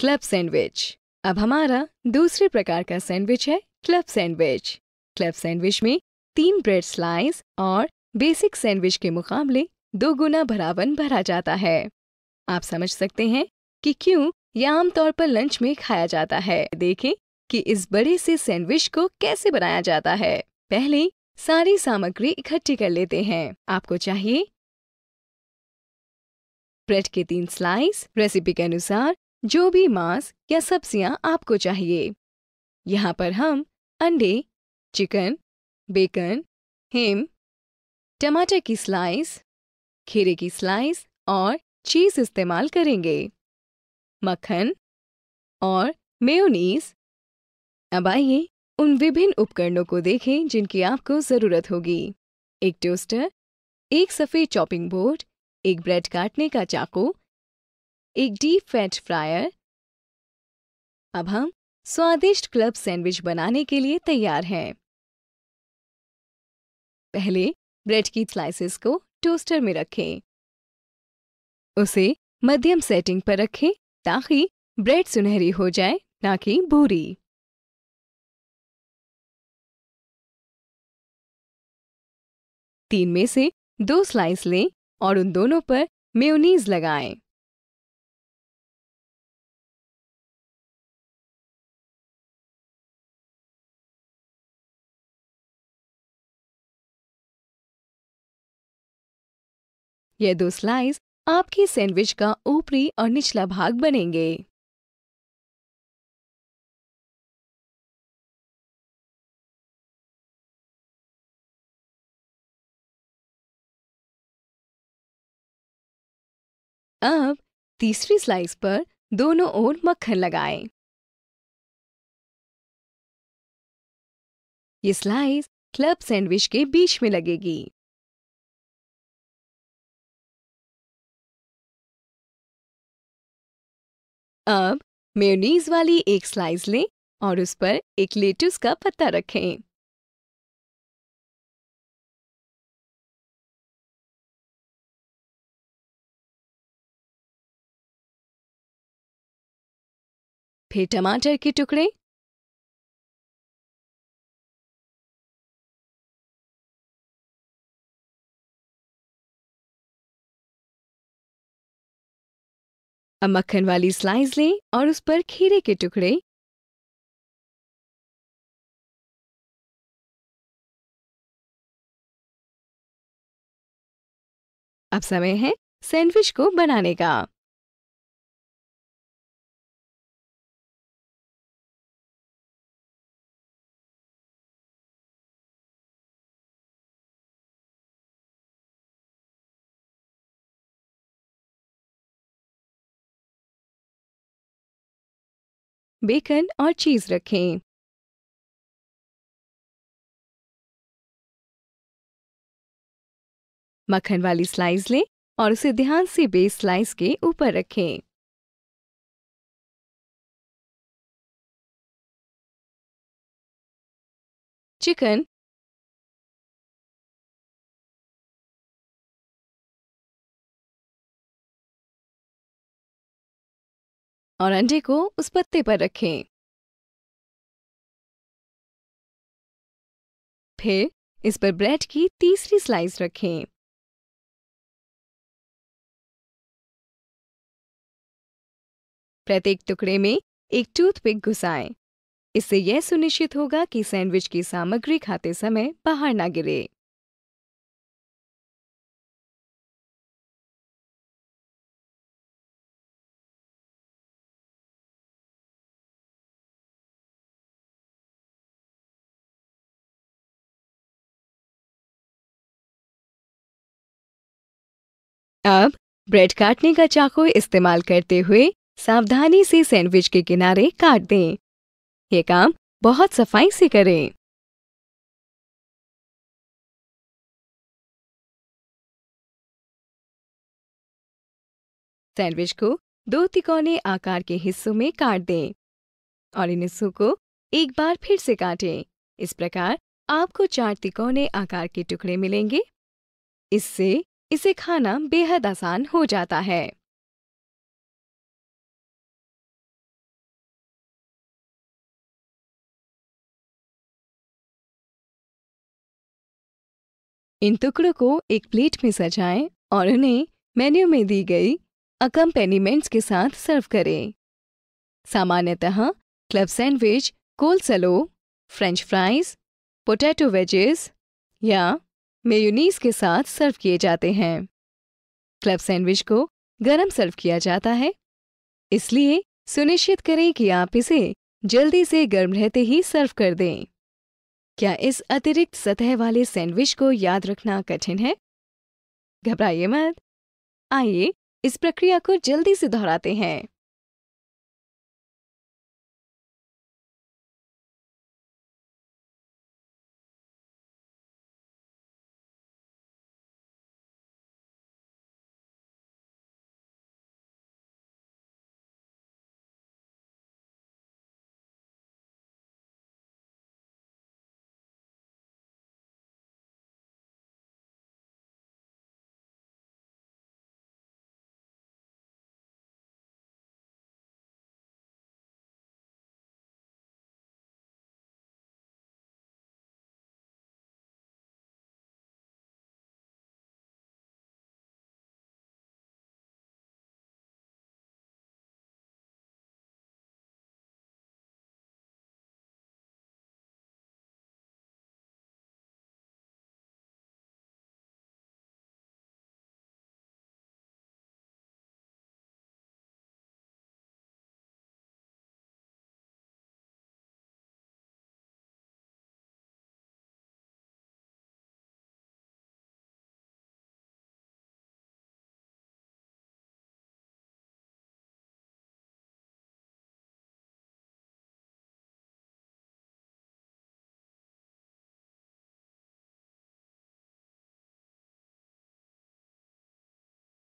Club sandwich अब हमारा दूसरे प्रकार का सैंडविच है क्लब सैंडविच क्लब सैंडविच में तीन ब्रेड स्लाइस और बेसिक सैंडविच के मुकाबले दो गुना भरावन भरा जाता है आप समझ सकते हैं कि क्यों यह आमतौर पर लंच में खाया जाता है देखें कि इस बड़े से सैंडविच को कैसे बनाया जाता है पहले सारी सामग्री इकट्ठी कर लेते हैं आपको चाहिए ब्रेड के तीन स्लाइस रेसिपी के अनुसार जो भी मांस या सब्जियां आपको चाहिए यहाँ पर हम अंडे चिकन बेकन हेम टमाटर की स्लाइस खीरे की स्लाइस और चीज इस्तेमाल करेंगे मक्खन और मेयोनीज अब आइए उन विभिन्न उपकरणों को देखें जिनकी आपको जरूरत होगी एक टोस्टर एक सफेद चॉपिंग बोर्ड एक ब्रेड काटने का चाकू एक डीप फैट फ्रायर अब हम स्वादिष्ट क्लब सैंडविच बनाने के लिए तैयार हैं पहले ब्रेड की स्लाइसेस को टोस्टर में रखें उसे मध्यम सेटिंग पर रखें ताकि ब्रेड सुनहरी हो जाए ना कि भूरी तीन में से दो स्लाइस लें और उन दोनों पर मेयोनीज लगाएं। ये दो स्लाइस आपके सैंडविच का ऊपरी और निचला भाग बनेंगे अब तीसरी स्लाइस पर दोनों ओर मक्खन लगाएं। ये स्लाइस क्लब सैंडविच के बीच में लगेगी अब मेयोनीज वाली एक स्लाइस लें और उस पर एक लेटस का पत्ता रखें फिर टमाटर के टुकड़े अब मक्खन वाली स्लाइस लें और उस पर खीरे के टुकड़े अब समय है सैंडविच को बनाने का बेकन और चीज़ रखें मक्खन वाली स्लाइस लें और उसे ध्यान से बेस स्लाइस के ऊपर रखें चिकन और अंडे को उस पत्ते पर रखें फिर इस पर ब्रेड की तीसरी स्लाइस रखें प्रत्येक टुकड़े में एक टूथपिक घुसाएं। इससे यह सुनिश्चित होगा कि सैंडविच की सामग्री खाते समय बाहर ना गिरे अब ब्रेड काटने का चाकू इस्तेमाल करते हुए सावधानी से सैंडविच के किनारे काट दें ये काम बहुत सफाई से करें सैंडविच को दो तिकोने आकार के हिस्सों में काट दें और इन हिस्सों को एक बार फिर से काटें इस प्रकार आपको चार तिकोने आकार के टुकड़े मिलेंगे इससे इसे खाना बेहद आसान हो जाता है इन टुकड़ों को एक प्लेट में सजाएं और उन्हें मेन्यू में दी गई अकम्पेनिमेंट्स के साथ सर्व करें सामान्यतः club sandwich coleslaw French fries potato wedges या मेयोनीज के साथ सर्व किए जाते हैं क्लब सैंडविच को गर्म सर्व किया जाता है इसलिए सुनिश्चित करें कि आप इसे जल्दी से गर्म रहते ही सर्व कर दें क्या इस अतिरिक्त सतह वाले सैंडविच को याद रखना कठिन है घबराइए मत आइए इस प्रक्रिया को जल्दी से दोहराते हैं